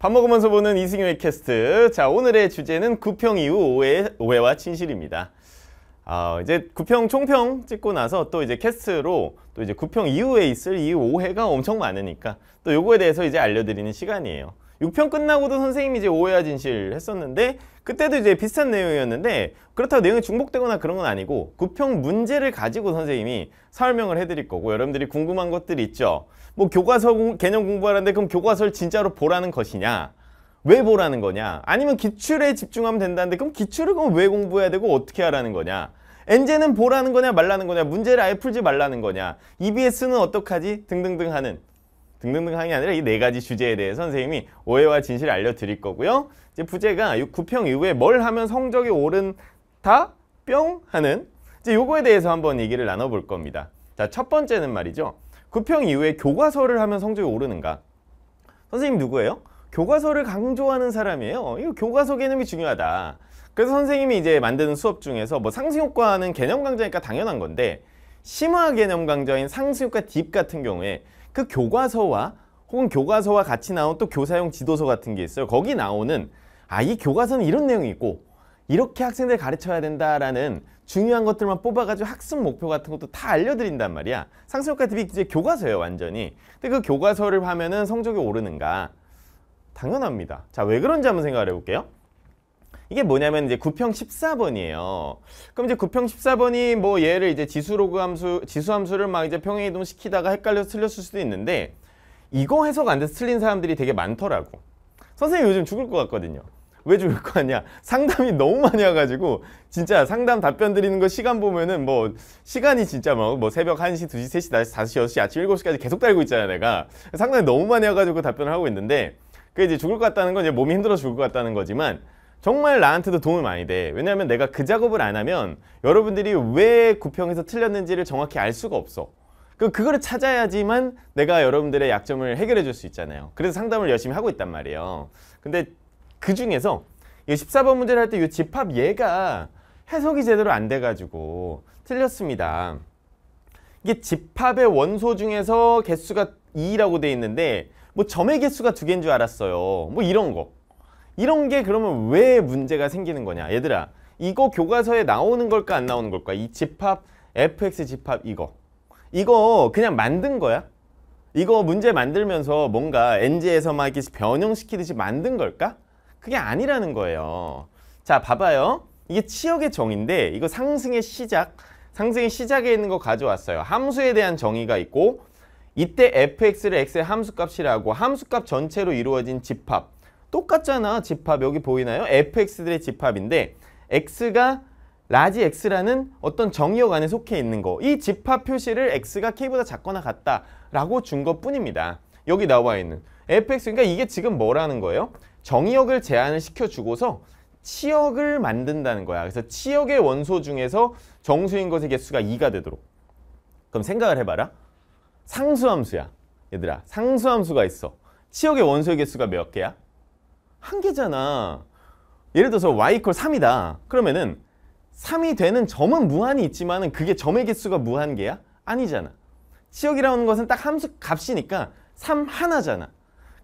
밥 먹으면서 보는 이승윤의 캐스트. 자, 오늘의 주제는 구평 이후 오해, 오해와 진실입니다. 아, 이제 구평 총평 찍고 나서 또 이제 캐스트로 또 이제 구평 이후에 있을 이 오해가 엄청 많으니까 또 요거에 대해서 이제 알려드리는 시간이에요. 6편 끝나고도 선생님이 이제 오해와 진실 했었는데 그때도 이제 비슷한 내용이었는데 그렇다고 내용이 중복되거나 그런 건 아니고 9평 문제를 가지고 선생님이 설명을 해드릴 거고 여러분들이 궁금한 것들 있죠. 뭐 교과서 개념 공부하는데 그럼 교과서를 진짜로 보라는 것이냐 왜 보라는 거냐 아니면 기출에 집중하면 된다는데 그럼 기출을 그럼 왜 공부해야 되고 어떻게 하라는 거냐 엔제는 보라는 거냐 말라는 거냐 문제를 아예 풀지 말라는 거냐 EBS는 어떡하지 등등등 하는 등등등하는 게 아니라 이 네 가지 주제에 대해 선생님이 오해와 진실을 알려드릴 거고요. 이제 부제가 구평 이후에 뭘 하면 성적이 오른다? 뿅 하는 이제 요거에 대해서 한번 얘기를 나눠볼 겁니다. 자, 첫 번째는 말이죠. 구평 이후에 교과서를 하면 성적이 오르는가? 선생님 누구예요? 교과서를 강조하는 사람이에요. 어, 이거 교과서 개념이 중요하다. 그래서 선생님이 이제 만드는 수업 중에서 뭐 상승효과는 개념 강좌니까 당연한 건데 심화 개념 강좌인 상승효과 딥 같은 경우에 그 교과서와 혹은 교과서와 같이 나온 또 교사용 지도서 같은 게 있어요. 거기 나오는 아 이 교과서는 이런 내용이 있고 이렇게 학생들 가르쳐야 된다라는 중요한 것들만 뽑아가지고 학습 목표 같은 것도 다 알려드린단 말이야. 상승효과 TV 이제 교과서예요 완전히. 근데 그 교과서를 하면은 성적이 오르는가? 당연합니다. 자 왜 그런지 한번 생각을 해볼게요. 이게 뭐냐면 이제 구평 14번이에요. 그럼 이제 구평 14번이 뭐 얘를 이제 지수로그 함수, 지수 함수를 막 이제 평행 이동시키다가 헷갈려서 틀렸을 수도 있는데 이거 해석 안 돼서 틀린 사람들이 되게 많더라고. 선생님 요즘 죽을 것 같거든요. 왜 죽을 거 같냐? 상담이 너무 많이 와가지고 진짜 상담 답변 드리는 거 시간 보면은 뭐 시간이 진짜 뭐, 뭐 새벽 1시, 2시, 3시, 4시, 6시, 아침 7시까지 계속 달고 있잖아 내가 상담이 너무 많이 와가지고 답변을 하고 있는데 그 이제 죽을 것 같다는 건 이제 몸이 힘들어 죽을 것 같다는 거지만 정말 나한테도 도움이 많이 돼 왜냐하면 내가 그 작업을 안 하면 여러분들이 왜 구평에서 틀렸는지를 정확히 알 수가 없어 그 그거를 찾아야지만 내가 여러분들의 약점을 해결해 줄 수 있잖아요 그래서 상담을 열심히 하고 있단 말이에요 근데 그 중에서 14번 문제를 할 때 이 집합 얘가 해석이 제대로 안 돼가지고 틀렸습니다 이게 집합의 원소 중에서 개수가 2라고 돼 있는데 뭐 점의 개수가 두 개인 줄 알았어요 뭐 이런 거 이런 게 그러면 왜 문제가 생기는 거냐 얘들아 이거 교과서에 나오는 걸까 안 나오는 걸까 이 집합 fx 집합 이거 이거 그냥 만든 거야 이거 문제 만들면서 뭔가 NG에서 막 이렇게 변형시키듯이 만든 걸까? 그게 아니라는 거예요. 자, 봐봐요. 이게 치역의 정인데 이거 상승의 시작, 상승의 시작에 있는 거 가져왔어요. 함수에 대한 정의가 있고 이때 fx를 x의 함수값이라고 함수값 전체로 이루어진 집합 똑같잖아 집합 여기 보이나요? fx들의 집합인데 x가 라지 x라는 어떤 정의역 안에 속해 있는 거 이 집합 표시를 x가 k보다 작거나 같다 라고 준 것뿐입니다 여기 나와 있는 fx 그러니까 이게 지금 뭐라는 거예요? 정의역을 제한을 시켜주고서 치역을 만든다는 거야 그래서 치역의 원소 중에서 정수인 것의 개수가 2가 되도록 그럼 생각을 해봐라 상수함수야 얘들아 상수함수가 있어 치역의 원소의 개수가 몇 개야? 한계잖아 예를 들어서 y 이퀄 3이다. 그러면은 3이 되는 점은 무한히 있지만 그게 점의 개수가 무한계야? 아니잖아. 치역이라는 것은 딱 함수 값이니까 3 하나잖아.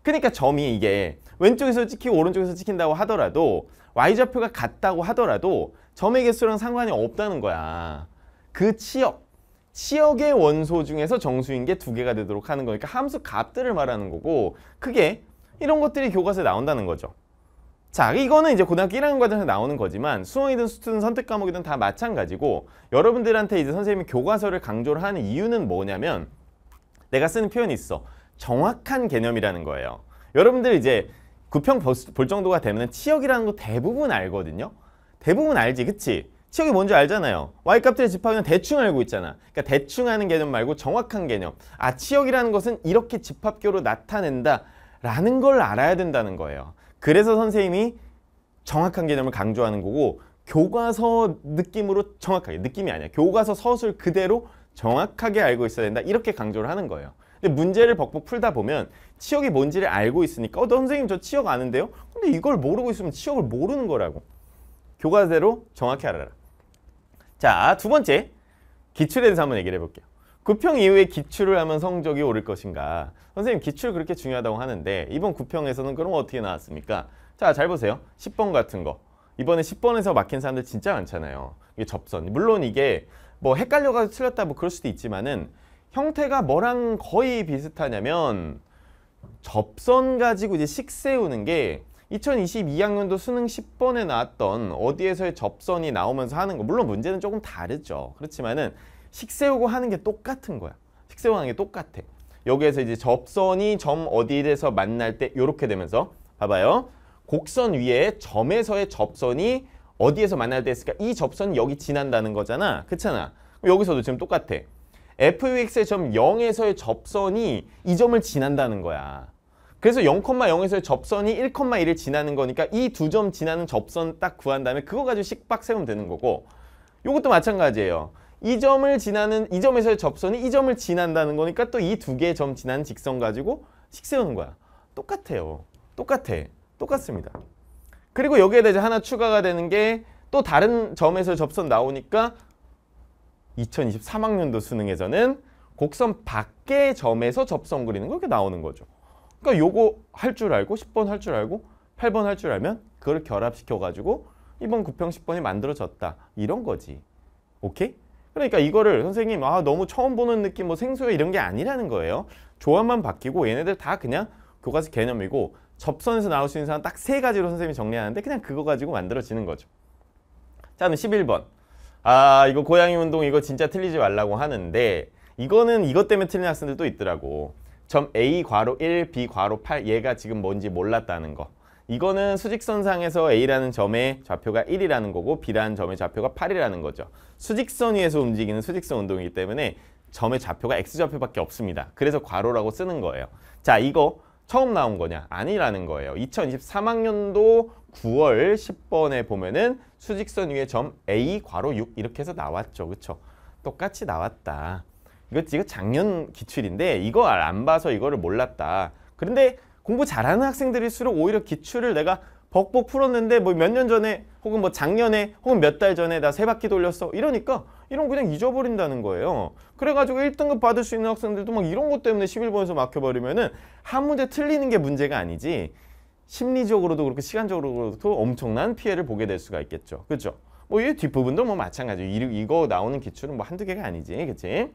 그러니까 점이 이게 왼쪽에서 찍히고 오른쪽에서 찍힌다고 하더라도 y좌표가 같다고 하더라도 점의 개수랑 상관이 없다는 거야. 그 치역, 치역의 원소 중에서 정수인 게 두 개가 되도록 하는 거니까 함수 값들을 말하는 거고 그게 이런 것들이 교과서에 나온다는 거죠. 자 이거는 이제 고등학교 1학년 과정에서 나오는 거지만 수능이든 수든 선택 과목이든 다 마찬가지고 여러분들한테 이제 선생님이 교과서를 강조를 하는 이유는 뭐냐면 내가 쓰는 표현이 있어 정확한 개념이라는 거예요 여러분들 이제 구평 볼 정도가 되면 치역이라는 거 대부분 알거든요 대부분 알지 그치? 치역이 뭔지 알잖아요 y값들의 집합은 대충 알고 있잖아 그러니까 대충 하는 개념 말고 정확한 개념 아 치역이라는 것은 이렇게 집합교로 나타낸다 라는 걸 알아야 된다는 거예요. 그래서 선생님이 정확한 개념을 강조하는 거고 교과서 느낌으로 정확하게 느낌이 아니야. 교과서 서술 그대로 정확하게 알고 있어야 된다. 이렇게 강조를 하는 거예요. 근데 문제를 벅벅 풀다 보면 치역이 뭔지를 알고 있으니까 어, 너 선생님 저 치역 아는데요? 근데 이걸 모르고 있으면 치역을 모르는 거라고. 교과서대로 정확히 알아라. 자, 두 번째 기출에 대해서 한번 얘기를 해볼게요. 9평 이후에 기출을 하면 성적이 오를 것인가 선생님 기출 그렇게 중요하다고 하는데 이번 9평에서는 그럼 어떻게 나왔습니까? 자 잘 보세요 10번 같은 거 이번에 10번에서 막힌 사람들 진짜 많잖아요 이게 접선 물론 이게 뭐 헷갈려가지고 틀렸다 뭐 그럴 수도 있지만은 형태가 뭐랑 거의 비슷하냐면 접선 가지고 이제 식 세우는 게 2022학년도 수능 10번에 나왔던 어디에서의 접선이 나오면서 하는 거 물론 문제는 조금 다르죠 그렇지만은 식세우고 하는 게 똑같은 거야. 식세우고 하는 게 똑같아. 여기에서 이제 접선이 점 어디에서 만날 때 이렇게 되면서 봐봐요. 곡선 위에 점에서의 접선이 어디에서 만날 때 있을까? 이 접선이 여기 지난다는 거잖아. 그렇잖아. 그럼 여기서도 지금 똑같아. f(x)의 점 0에서의 접선이 이 점을 지난다는 거야. 그래서 0,0에서의 접선이 1,1을 지나는 거니까 이 두 점 지나는 접선 딱 구한 다음에 그거 가지고 식박 세우면 되는 거고 이것도 마찬가지예요. 이 점을 지나는 이 점에서의 접선이 이 점을 지난다는 거니까 또 이 두 개의 점지나는 직선 가지고 식세우는 거야. 똑같아요. 똑같아. 똑같습니다. 그리고 여기에 대해 서 하나 추가가 되는 게 또 다른 점에서 의 접선 나오니까 2023학년도 수능에서는 곡선 밖의 점에서 접선 그리는 거 이렇게 나오는 거죠. 그러니까 요거 할 줄 알고 10번 할 줄 알고 8번 할 줄 알면 그걸 결합시켜가지고 이번 9평 10번이 만들어졌다. 이런 거지. 오케이? 그러니까 이거를 선생님 아 너무 처음 보는 느낌 뭐 생소해 이런 게 아니라는 거예요. 조합만 바뀌고 얘네들 다 그냥 교과서 개념이고 접선에서 나올 수 있는 사람 딱 세 가지로 선생님이 정리하는데 그냥 그거 가지고 만들어지는 거죠. 자 그럼 11번 아 이거 고양이 운동 이거 진짜 틀리지 말라고 하는데 이거는 이것 때문에 틀린 학생들도 있더라고. 점 A 괄호 1, B 괄호 8 얘가 지금 뭔지 몰랐다는 거. 이거는 수직선상에서 A라는 점의 좌표가 1이라는 거고 B라는 점의 좌표가 8이라는 거죠. 수직선 위에서 움직이는 수직선 운동이기 때문에 점의 좌표가 X좌표밖에 없습니다. 그래서 괄호라고 쓰는 거예요. 자, 이거 처음 나온 거냐? 아니라는 거예요. 2023학년도 9월 10번에 보면은 수직선 위에 점 A 괄호 6 이렇게 해서 나왔죠. 그쵸? 똑같이 나왔다. 이거 지금 작년 기출인데 이거 안 봐서 이거를 몰랐다. 그런데 공부 잘하는 학생들일수록 오히려 기출을 내가 벅벅 풀었는데 뭐 몇 년 전에 혹은 뭐 작년에 혹은 몇 달 전에 나 세 바퀴 돌렸어 이러니까 이런 거 그냥 잊어버린다는 거예요 그래가지고 1등급 받을 수 있는 학생들도 막 이런 것 때문에 11번에서 막혀버리면은 한 문제 틀리는 게 문제가 아니지 심리적으로도 그렇고 시간적으로도 엄청난 피해를 보게 될 수가 있겠죠 그죠 뭐이 뒷부분도 뭐 마찬가지 이거 나오는 기출은 뭐 한두 개가 아니지 그치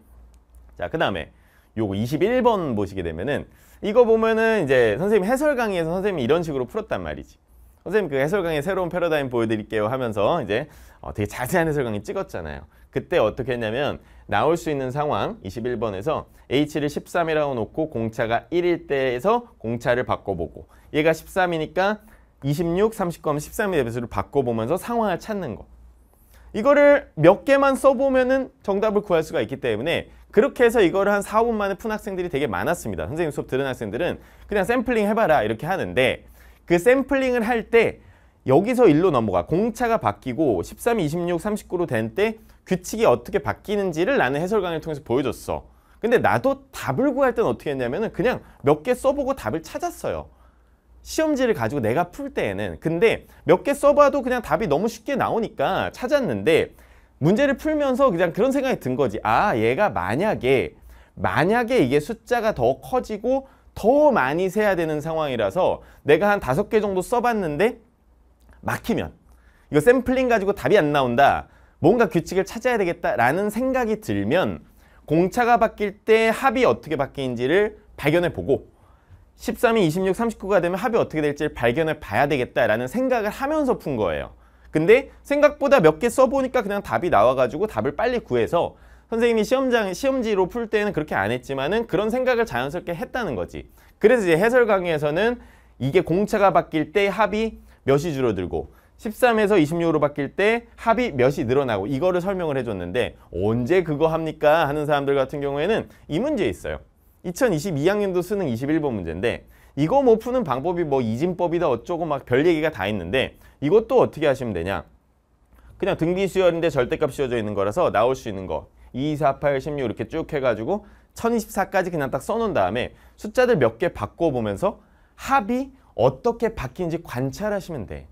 자그 다음에 요거 21번 보시게 되면은 이거 보면은 이제 선생님 해설 강의에서 선생님이 이런 식으로 풀었단 말이지. 선생님 그 해설 강의 새로운 패러다임 보여드릴게요 하면서 이제 어, 되게 자세한 해설 강의 찍었잖아요. 그때 어떻게 했냐면 나올 수 있는 상황 21번에서 H를 13이라고 놓고 공차가 1일 때에서 공차를 바꿔보고 얘가 13이니까 26, 3 0하 13의 비수를 바꿔보면서 상황을 찾는 거. 이거를 몇 개만 써보면 은 정답을 구할 수가 있기 때문에 그렇게 해서 이거를 한 4, 5분 만에 푼 학생들이 되게 많았습니다. 선생님 수업 들은 학생들은 그냥 샘플링 해봐라 이렇게 하는데 그 샘플링을 할 때 여기서 일로 넘어가 공차가 바뀌고 13, 26, 39로 된 때 규칙이 어떻게 바뀌는지를 나는 해설 강의를 통해서 보여줬어. 근데 나도 답을 구할 땐 어떻게 했냐면은 그냥 몇 개 써보고 답을 찾았어요. 시험지를 가지고 내가 풀 때에는 근데 몇 개 써봐도 그냥 답이 너무 쉽게 나오니까 찾았는데 문제를 풀면서 그냥 그런 생각이 든 거지. 아, 얘가 만약에 만약에 이게 숫자가 더 커지고 더 많이 세야 되는 상황이라서 내가 한 다섯 개 정도 써봤는데 막히면 이거 샘플링 가지고 답이 안 나온다. 뭔가 규칙을 찾아야 되겠다라는 생각이 들면 공차가 바뀔 때 합이 어떻게 바뀌는지를 발견해 보고 13이 26, 39가 되면 합이 어떻게 될지를 발견해 봐야 되겠다라는 생각을 하면서 푼 거예요. 근데 생각보다 몇 개 써보니까 그냥 답이 나와가지고 답을 빨리 구해서 선생님이 시험장 시험지로 풀 때는 그렇게 안 했지만은 그런 생각을 자연스럽게 했다는 거지. 그래서 이제 해설 강의에서는 이게 공차가 바뀔 때 합이 몇이 줄어들고 13에서 26으로 바뀔 때 합이 몇이 늘어나고 이거를 설명을 해줬는데 언제 그거 합니까 하는 사람들 같은 경우에는 이 문제 있어요. 2022학년도 수능 21번 문제인데 이거 못 뭐 푸는 방법이 뭐 이진법이다 어쩌고 막 별 얘기가 다 있는데 이것도 어떻게 하시면 되냐 그냥 등비 수열인데 절대값 씌워져 있는 거라서 나올 수 있는 거 2, 4, 8, 16 이렇게 쭉 해가지고 1024까지 그냥 딱 써놓은 다음에 숫자들 몇 개 바꿔보면서 합이 어떻게 바뀐지 관찰하시면 돼.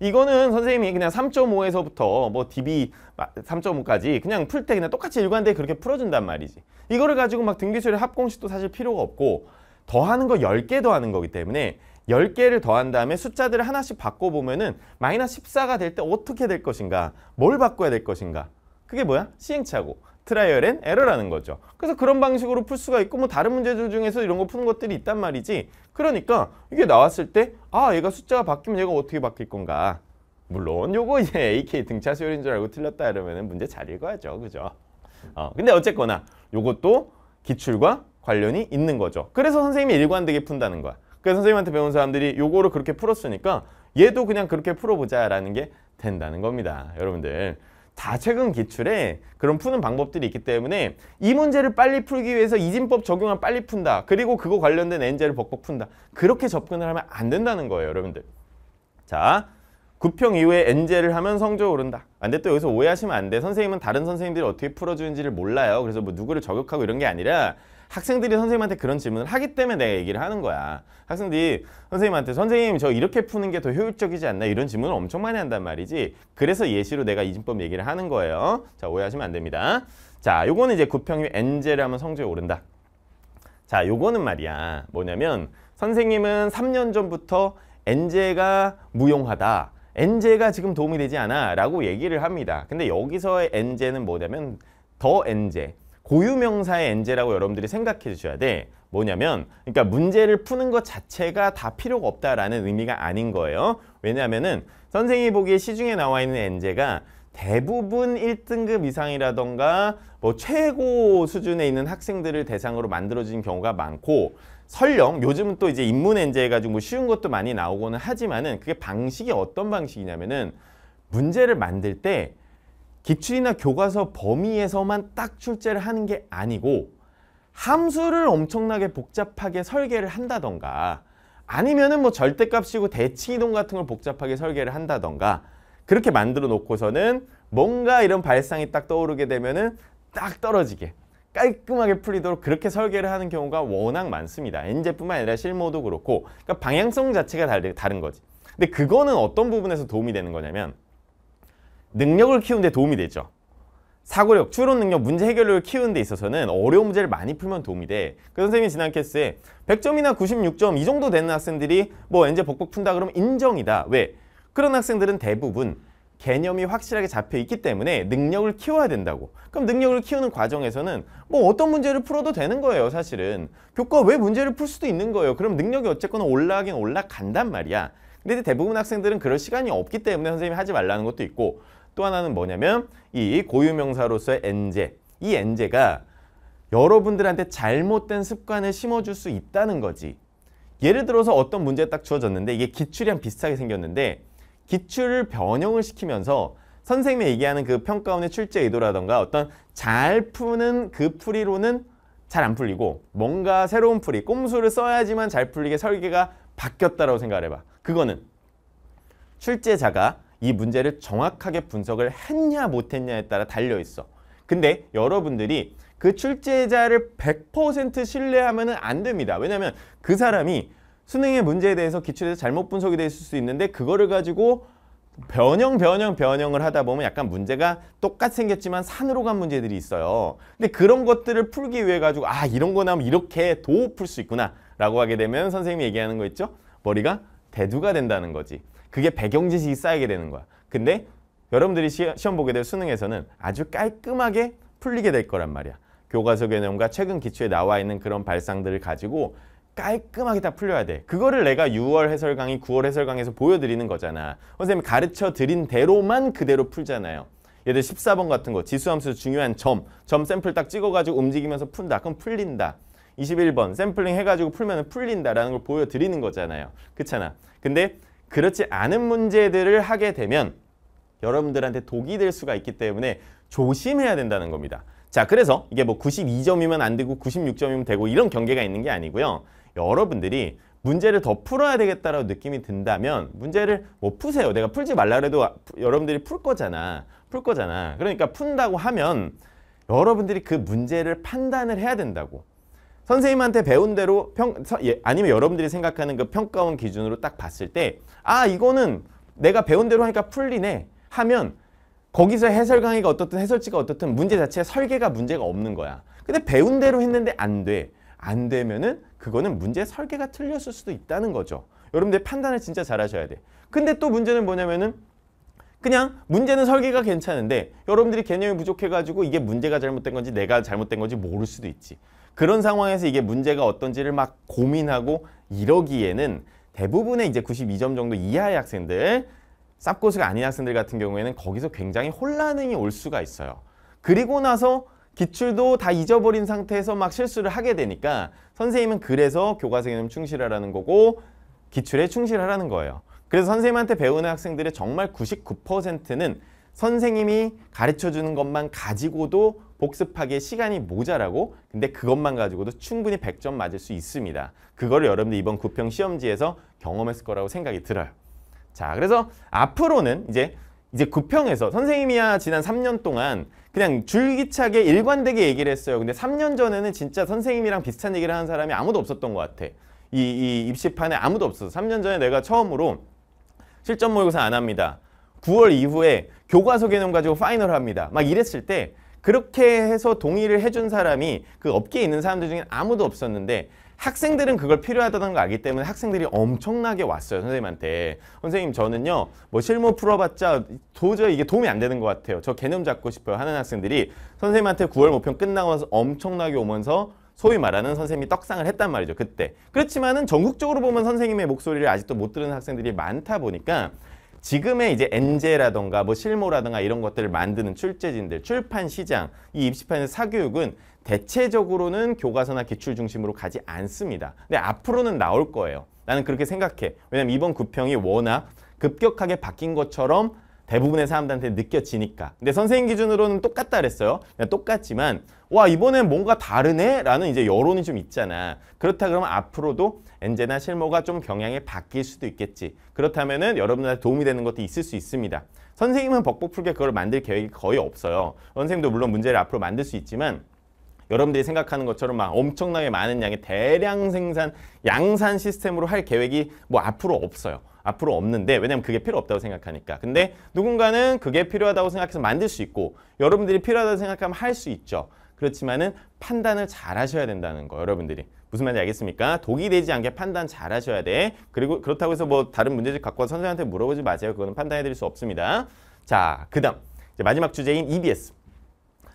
이거는 선생님이 그냥 3.5에서부터 뭐 DB 3.5까지 그냥 풀 때 그냥 똑같이 일관되게 그렇게 풀어준단 말이지. 이거를 가지고 막 등기수열 합공식도 사실 필요가 없고 더하는 거 10개 더하는 거기 때문에 10개를 더한 다음에 숫자들을 하나씩 바꿔보면은 마이너스 14가 될 때 어떻게 될 것인가 뭘 바꿔야 될 것인가 그게 뭐야? 시행착오 트라이얼 앤 에러라는 거죠 그래서 그런 방식으로 풀 수가 있고 뭐 다른 문제들 중에서 이런 거 푸는 것들이 있단 말이지 그러니까 이게 나왔을 때 아 얘가 숫자가 바뀌면 얘가 어떻게 바뀔 건가 물론 요거 이제 AK 등차 수열인 줄 알고 틀렸다 이러면 문제 잘 읽어야죠 그죠 어 근데 어쨌거나 요것도 기출과 관련이 있는 거죠. 그래서 선생님이 일관되게 푼다는 거야. 그래서 선생님한테 배운 사람들이 요거를 그렇게 풀었으니까 얘도 그냥 그렇게 풀어보자 라는 게 된다는 겁니다. 여러분들 다 최근 기출에 그런 푸는 방법들이 있기 때문에 이 문제를 빨리 풀기 위해서 이진법 적용을 빨리 푼다. 그리고 그거 관련된 엔제를 벅벅 푼다. 그렇게 접근을 하면 안 된다는 거예요. 여러분들 자9평 이후에 엔제를 하면 성적 오른다. 안돼또 여기서 오해하시면 안 돼. 선생님은 다른 선생님들이 어떻게 풀어주는지를 몰라요. 그래서 뭐 누구를 저격하고 이런 게 아니라 학생들이 선생님한테 그런 질문을 하기 때문에 내가 얘기를 하는 거야. 학생들이 선생님한테 선생님 저 이렇게 푸는 게 더 효율적이지 않나 이런 질문을 엄청 많이 한단 말이지. 그래서 예시로 내가 이진법 얘기를 하는 거예요. 자 오해하시면 안 됩니다. 자 요거는 이제 구평유 엔제하면 성적이 오른다. 자 요거는 말이야 뭐냐면 선생님은 3년 전부터 엔제가 무용하다. 엔제가 지금 도움이 되지 않아 라고 얘기를 합니다. 근데 여기서의 엔제는 뭐냐면 더 엔제. 고유명사의 엔제라고 여러분들이 생각해 주셔야 돼. 뭐냐면 그러니까 문제를 푸는 것 자체가 다 필요가 없다라는 의미가 아닌 거예요. 왜냐하면 선생님이 보기에 시중에 나와 있는 엔제가 대부분 1등급 이상이라던가 뭐 최고 수준에 있는 학생들을 대상으로 만들어진 경우가 많고 설령 요즘은 또 이제 인문 엔제 해가지고 뭐 쉬운 것도 많이 나오고는 하지만은 그게 방식이 어떤 방식이냐면은 문제를 만들 때 기출이나 교과서 범위에서만 딱 출제를 하는 게 아니고 함수를 엄청나게 복잡하게 설계를 한다던가 아니면은 뭐 절대값이고 대칭이동 같은 걸 복잡하게 설계를 한다던가 그렇게 만들어 놓고서는 뭔가 이런 발상이 딱 떠오르게 되면은 딱 떨어지게 깔끔하게 풀리도록 그렇게 설계를 하는 경우가 워낙 많습니다. n 제뿐만 아니라 실무도 그렇고 그러니까 방향성 자체가 다른 거지. 근데 그거는 어떤 부분에서 도움이 되는 거냐면 능력을 키우는 데 도움이 되죠. 사고력, 추론 능력, 문제 해결력을 키우는 데 있어서는 어려운 문제를 많이 풀면 도움이 돼. 그 선생님이 지난 캐이스에 100점이나 96점 이 정도 되는 학생들이 뭐 엔제 벅벅 푼다 그러면 인정이다. 왜? 그런 학생들은 대부분 개념이 확실하게 잡혀 있기 때문에 능력을 키워야 된다고. 그럼 능력을 키우는 과정에서는 뭐 어떤 문제를 풀어도 되는 거예요, 사실은. 교과 왜 문제를 풀 수도 있는 거예요. 그럼 능력이 어쨌거나 올라가긴 올라간단 말이야. 근데 대부분 학생들은 그럴 시간이 없기 때문에 선생님이 하지 말라는 것도 있고 또 하나는 뭐냐면 이 고유명사로서의 엔제 이 엔제가 여러분들한테 잘못된 습관을 심어줄 수 있다는 거지 예를 들어서 어떤 문제 딱 주어졌는데 이게 기출이랑 비슷하게 생겼는데 기출을 변형을 시키면서 선생님이 얘기하는 그 평가원의 출제 의도라던가 어떤 잘 푸는 그 풀이로는 잘 안 풀리고 뭔가 새로운 풀이 꼼수를 써야지만 잘 풀리게 설계가 바뀌었다라고 생각을 해봐 그거는 출제자가 이 문제를 정확하게 분석을 했냐 못했냐에 따라 달려있어. 근데 여러분들이 그 출제자를 100% 신뢰하면 안 됩니다. 왜냐하면 그 사람이 수능의 문제에 대해서 기출에서 잘못 분석이 됐을수 있는데 그거를 가지고 변형 변형 변형을 하다 보면 약간 문제가 똑같이 생겼지만 산으로 간 문제들이 있어요 근데 그런 것들을 풀기 위해 가지고 아 이런 거 나면 이렇게 도 풀 수 있구나 라고 하게 되면 선생님이 얘기하는 거 있죠 머리가 대두가 된다는 거지 그게 배경 지식이 쌓이게 되는 거야. 근데 여러분들이 시험 보게 될 수능에서는 아주 깔끔하게 풀리게 될 거란 말이야. 교과서 개념과 최근 기초에 나와 있는 그런 발상들을 가지고 깔끔하게 다 풀려야 돼. 그거를 내가 6월 해설 강의, 9월 해설 강의에서 보여드리는 거잖아. 선생님이 가르쳐 드린 대로만 그대로 풀잖아요. 예를 들어 14번 같은 거 지수함수 중요한 점, 점 샘플 딱 찍어가지고 움직이면서 푼다. 그럼 풀린다. 21번 샘플링 해가지고 풀면 풀린다라는 걸 보여드리는 거잖아요. 그렇잖아. 근데 그렇지 않은 문제들을 하게 되면 여러분들한테 독이 될 수가 있기 때문에 조심해야 된다는 겁니다. 자, 그래서 이게 뭐 92점이면 안 되고 96점이면 되고 이런 경계가 있는 게 아니고요. 여러분들이 문제를 더 풀어야 되겠다라고 느낌이 든다면 문제를 뭐 푸세요. 내가 풀지 말라 그래도 여러분들이 풀 거잖아. 풀 거잖아. 그러니까 푼다고 하면 여러분들이 그 문제를 판단을 해야 된다고. 선생님한테 배운 대로 평 예, 아니면 여러분들이 생각하는 그 평가원 기준으로 딱 봤을 때 아 이거는 내가 배운 대로 하니까 풀리네 하면 거기서 해설 강의가 어떻든 해설지가 어떻든 문제 자체 설계가 문제가 없는 거야. 근데 배운 대로 했는데 안 돼. 안 되면은 그거는 문제 설계가 틀렸을 수도 있다는 거죠. 여러분들 판단을 진짜 잘 하셔야 돼. 근데 또 문제는 뭐냐면은 그냥 문제는 설계가 괜찮은데 여러분들이 개념이 부족해가지고 이게 문제가 잘못된 건지 내가 잘못된 건지 모를 수도 있지. 그런 상황에서 이게 문제가 어떤지를 막 고민하고 이러기에는 대부분의 이제 92점 정도 이하의 학생들 쌉고수가 아닌 학생들 같은 경우에는 거기서 굉장히 혼란이 올 수가 있어요. 그리고 나서 기출도 다 잊어버린 상태에서 막 실수를 하게 되니까 선생님은 그래서 교과서에 는 충실하라는 거고 기출에 충실하라는 거예요. 그래서 선생님한테 배우는 학생들의 정말 99%는 선생님이 가르쳐주는 것만 가지고도 복습하기에 시간이 모자라고 근데 그것만 가지고도 충분히 100점 맞을 수 있습니다. 그거를 여러분들 이번 구평 시험지에서 경험했을 거라고 생각이 들어요. 자, 그래서 앞으로는 이제 이제 구평에서 선생님이야 지난 3년 동안 그냥 줄기차게 일관되게 얘기를 했어요. 근데 3년 전에는 진짜 선생님이랑 비슷한 얘기를 하는 사람이 아무도 없었던 것 같아. 이, 이 입시판에 아무도 없었어. 3년 전에 내가 처음으로 실전 모의고사 안 합니다. 9월 이후에 교과서 개념 가지고 파이널 합니다. 막 이랬을 때 그렇게 해서 동의를 해준 사람이 그 업계에 있는 사람들 중에 아무도 없었는데 학생들은 그걸 필요하다는 걸 알기 때문에 학생들이 엄청나게 왔어요 선생님한테 선생님 저는요 뭐 실무 풀어봤자 도저히 이게 도움이 안 되는 것 같아요 저 개념 잡고 싶어요 하는 학생들이 선생님한테 9월 모평 끝나고 나서 엄청나게 오면서 소위 말하는 선생님이 떡상을 했단 말이죠 그때 그렇지만은 전국적으로 보면 선생님의 목소리를 아직도 못 들은 학생들이 많다 보니까 지금의 이제 엔제라던가 뭐 실모라던가 이런 것들을 만드는 출제진들, 출판 시장, 이 입시판의 사교육은 대체적으로는 교과서나 기출 중심으로 가지 않습니다. 근데 앞으로는 나올 거예요. 나는 그렇게 생각해. 왜냐면 이번 구평이 워낙 급격하게 바뀐 것처럼 대부분의 사람들한테 느껴지니까 근데 선생님 기준으로는 똑같다 그랬어요 똑같지만 와 이번엔 뭔가 다르네? 라는 이제 여론이 좀 있잖아 그렇다 그러면 앞으로도 엔제나 실무가 좀 경향이 바뀔 수도 있겠지 그렇다면 은 여러분한테 들 도움이 되는 것도 있을 수 있습니다 선생님은 벅벅풀게 그걸 만들 계획이 거의 없어요 선생님도 물론 문제를 앞으로 만들 수 있지만 여러분들이 생각하는 것처럼 막 엄청나게 많은 양의 대량 생산 양산 시스템으로 할 계획이 뭐 앞으로 없어요. 앞으로 없는데 왜냐면 그게 필요 없다고 생각하니까 근데 누군가는 그게 필요하다고 생각해서 만들 수 있고 여러분들이 필요하다고 생각하면 할 수 있죠 그렇지만은 판단을 잘 하셔야 된다는 거 여러분들이 무슨 말인지 알겠습니까? 독이 되지 않게 판단 잘 하셔야 돼 그리고 그렇다고 해서 뭐 다른 문제집 갖고 와서 선생님한테 물어보지 마세요 그거는 판단해 드릴 수 없습니다 자그 다음 마지막 주제인 EBS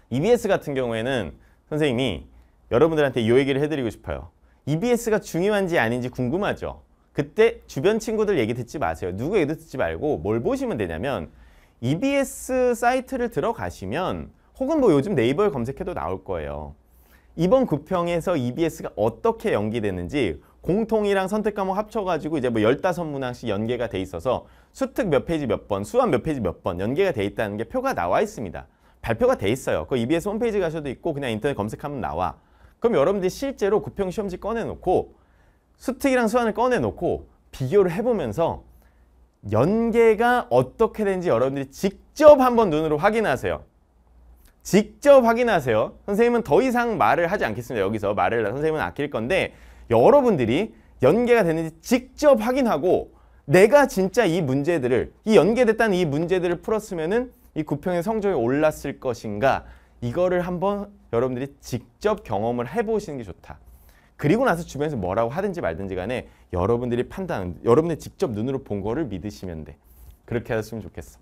EBS 같은 경우에는 선생님이 여러분들한테 이 얘기를 해드리고 싶어요 EBS가 중요한지 아닌지 궁금하죠 그때 주변 친구들 얘기 듣지 마세요. 누구 얘기 듣지 말고 뭘 보시면 되냐면 EBS 사이트를 들어가시면 혹은 뭐 요즘 네이버에 검색해도 나올 거예요. 이번 구평에서 EBS가 어떻게 연기되는지 공통이랑 선택 과목 합쳐가지고 이제 뭐1 5 문항씩 연계가 돼 있어서 수특 몇 페이지 몇 번, 수학몇 페이지 몇 번 연계가 돼 있다는 게 표가 나와 있습니다. 발표가 돼 있어요. 그 EBS 홈페이지 가셔도 있고 그냥 인터넷 검색하면 나와. 그럼 여러분들이 실제로 구평 시험지 꺼내놓고 수특이랑 수완을 꺼내놓고 비교를 해보면서 연계가 어떻게 되는지 여러분들이 직접 한번 눈으로 확인하세요. 직접 확인하세요. 선생님은 더 이상 말을 하지 않겠습니다. 여기서 말을 선생님은 아낄 건데 여러분들이 연계가 되는지 직접 확인하고 내가 진짜 이 문제들을 이 연계됐다는 이 문제들을 풀었으면이 구평의 성적이 올랐을 것인가 이거를 한번 여러분들이 직접 경험을 해보시는 게 좋다. 그리고 나서 주변에서 뭐라고 하든지 말든지 간에 여러분들이 판단, 여러분들이 직접 눈으로 본 거를 믿으시면 돼. 그렇게 하셨으면 좋겠어.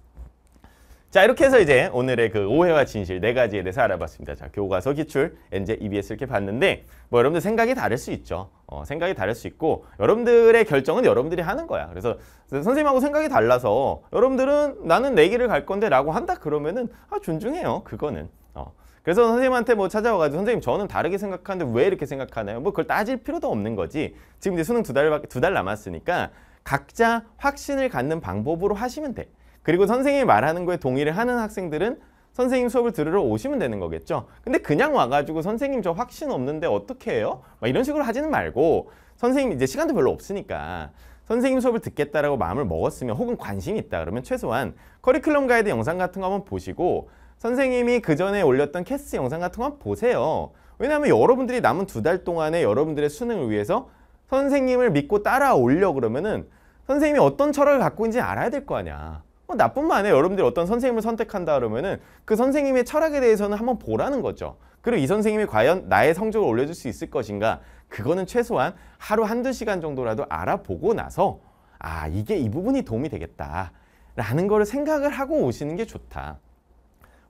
자 이렇게 해서 이제 오늘의 그 오해와 진실 네 가지에 대해서 알아봤습니다. 자 교과서 기출 엔제 EBS 이렇게 봤는데 뭐 여러분들 생각이 다를 수 있죠. 어, 생각이 다를 수 있고 여러분들의 결정은 여러분들이 하는 거야. 그래서 선생님하고 생각이 달라서 여러분들은 나는 내 길을 갈 건데 라고 한다 그러면은 아 존중해요. 그거는. 어. 그래서 선생님한테 뭐 찾아와가지고 선생님 저는 다르게 생각하는데 왜 이렇게 생각하나요? 뭐 그걸 따질 필요도 없는 거지. 지금 이제 수능 두달두달 남았으니까 각자 확신을 갖는 방법으로 하시면 돼. 그리고 선생님이 말하는 거에 동의를 하는 학생들은 선생님 수업을 들으러 오시면 되는 거겠죠. 근데 그냥 와가지고 선생님 저 확신 없는데 어떻게 해요? 막 이런 식으로 하지는 말고 선생님 이제 시간도 별로 없으니까 선생님 수업을 듣겠다라고 마음을 먹었으면 혹은 관심이 있다 그러면 최소한 커리큘럼 가이드 영상 같은 거 한번 보시고 선생님이 그 전에 올렸던 캐스트 영상 같은 거 보세요. 왜냐하면 여러분들이 남은 두 달 동안에 여러분들의 수능을 위해서 선생님을 믿고 따라오려 그러면은 선생님이 어떤 철학을 갖고 있는지 알아야 될 거 아니야. 어, 나뿐만 아니라 여러분들이 어떤 선생님을 선택한다 그러면은 그 선생님의 철학에 대해서는 한번 보라는 거죠. 그리고 이 선생님이 과연 나의 성적을 올려줄 수 있을 것인가 그거는 최소한 하루 한두 시간 정도라도 알아보고 나서 아 이게 이 부분이 도움이 되겠다 라는 거를 생각을 하고 오시는 게 좋다.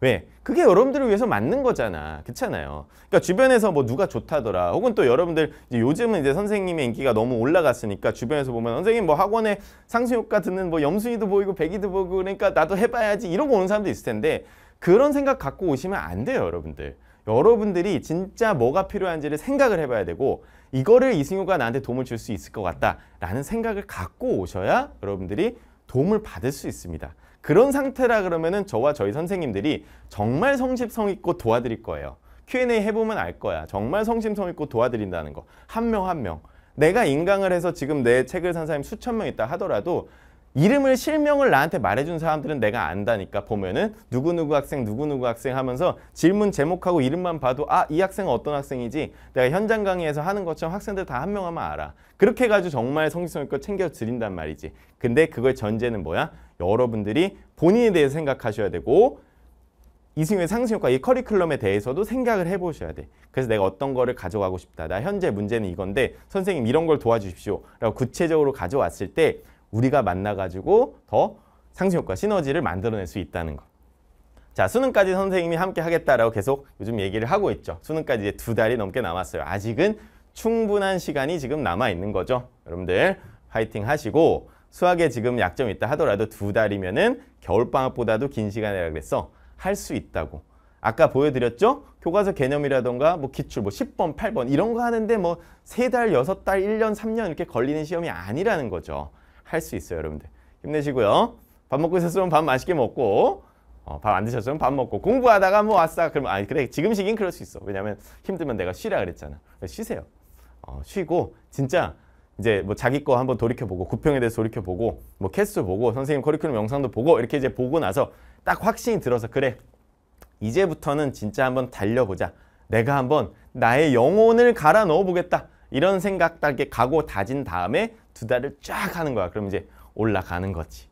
왜? 그게 여러분들을 위해서 맞는 거잖아. 그렇잖아요. 그러니까 주변에서 뭐 누가 좋다더라. 혹은 또 여러분들 이제 요즘은 이제 선생님의 인기가 너무 올라갔으니까 주변에서 보면 선생님 뭐 학원에 상수효과 듣는 뭐 염순이도 보이고 백이도 보고 그러니까 나도 해봐야지 이러고 오는 사람도 있을 텐데 그런 생각 갖고 오시면 안 돼요, 여러분들. 여러분들이 진짜 뭐가 필요한지를 생각을 해봐야 되고 이거를 이승효가 나한테 도움을 줄 수 있을 것 같다라는 생각을 갖고 오셔야 여러분들이 도움을 받을 수 있습니다. 그런 상태라 그러면은 저와 저희 선생님들이 정말 성심성 의껏 도와드릴 거예요. Q&A 해보면 알 거야. 정말 성심성 의껏 도와드린다는 거. 한 명 한 명. 내가 인강을 해서 지금 내 책을 산 사람이 수천 명 있다 하더라도 이름을 실명을 나한테 말해준 사람들은 내가 안다니까 보면은 누구누구 학생 누구누구 학생 하면서 질문 제목하고 이름만 봐도 아 이 학생은 어떤 학생이지 내가 현장 강의에서 하는 것처럼 학생들 다 한 명 하면 알아 그렇게 해가지고 정말 성실성의껏 챙겨 드린단 말이지 근데 그걸 전제는 뭐야 여러분들이 본인에 대해 생각하셔야 되고 이승의 상승효과 이 커리큘럼에 대해서도 생각을 해보셔야 돼. 그래서 내가 어떤 거를 가져가고 싶다. 나 현재 문제는 이건데 선생님 이런 걸 도와주십시오. 라고 구체적으로 가져왔을 때 우리가 만나가지고 더 상승효과 시너지를 만들어낼 수 있다는 것. 자 수능까지 선생님이 함께 하겠다라고 계속 요즘 얘기를 하고 있죠. 수능까지 이제 두 달이 넘게 남았어요. 아직은 충분한 시간이 지금 남아있는 거죠. 여러분들 파이팅 하시고 수학에 지금 약점이 있다 하더라도 두 달이면은 겨울방학보다도 긴 시간이라 그랬어. 할 수 있다고. 아까 보여드렸죠? 교과서 개념이라던가 뭐 기출 뭐 10번, 8번 이런 거 하는데 뭐 세 달 여섯 달1년3년 이렇게 걸리는 시험이 아니라는 거죠. 할수 있어요, 여러분들. 힘내시고요. 밥 먹고 있었으면 밥 맛있게 먹고 어, 밥안 드셨으면 밥 먹고 공부하다가 뭐 왔어 그러면 아니 그래 지금 시기엔 그럴 수 있어 왜냐면 힘들면 내가 쉬라 그랬잖아 쉬세요 어, 쉬고 진짜 이제 뭐 자기 거 한번 돌이켜보고 구평에 대해서 돌이켜보고 뭐 캐스트 보고 선생님 커리큘럼 영상도 보고 이렇게 이제 보고 나서 딱 확신이 들어서 그래 이제부터는 진짜 한번 달려보자 내가 한번 나의 영혼을 갈아 넣어보겠다 이런 생각 딱게 각오 다진 다음에 두 달을 쫙 하는 거야. 그럼 이제 올라가는 거지.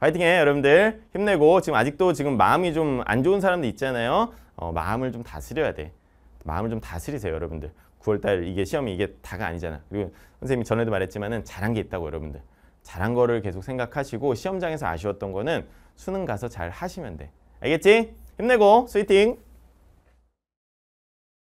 파이팅해 여러분들 힘내고 지금 아직도 지금 마음이 좀 안 좋은 사람도 있잖아요. 어, 마음을 좀 다스려야 돼. 마음을 좀 다스리세요 여러분들. 9월달 이게 시험이 이게 다가 아니잖아. 그리고 선생님이 전에도 말했지만은 잘한 게 있다고 여러분들. 잘한 거를 계속 생각하시고 시험장에서 아쉬웠던 거는 수능 가서 잘 하시면 돼. 알겠지? 힘내고 스위팅!